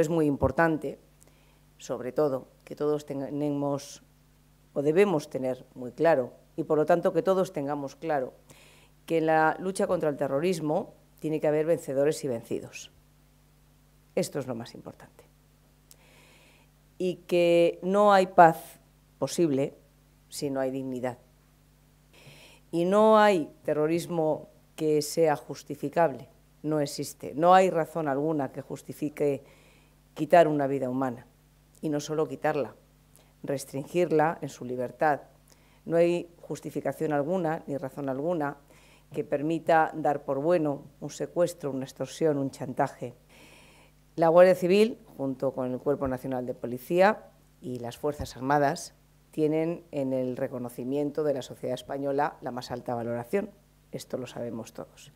Es muy importante, sobre todo, que todos tenemos o debemos tener muy claro, y por lo tanto que todos tengamos claro, que en la lucha contra el terrorismo tiene que haber vencedores y vencidos. Esto es lo más importante. Y que no hay paz posible si no hay dignidad. Y no hay terrorismo que sea justificable, no existe. No hay razón alguna que justifique quitar una vida humana, y no solo quitarla, restringirla en su libertad. No hay justificación alguna, ni razón alguna, que permita dar por bueno un secuestro, una extorsión, un chantaje. La Guardia Civil, junto con el Cuerpo Nacional de Policía y las Fuerzas Armadas, tienen en el reconocimiento de la sociedad española la más alta valoración. Esto lo sabemos todos.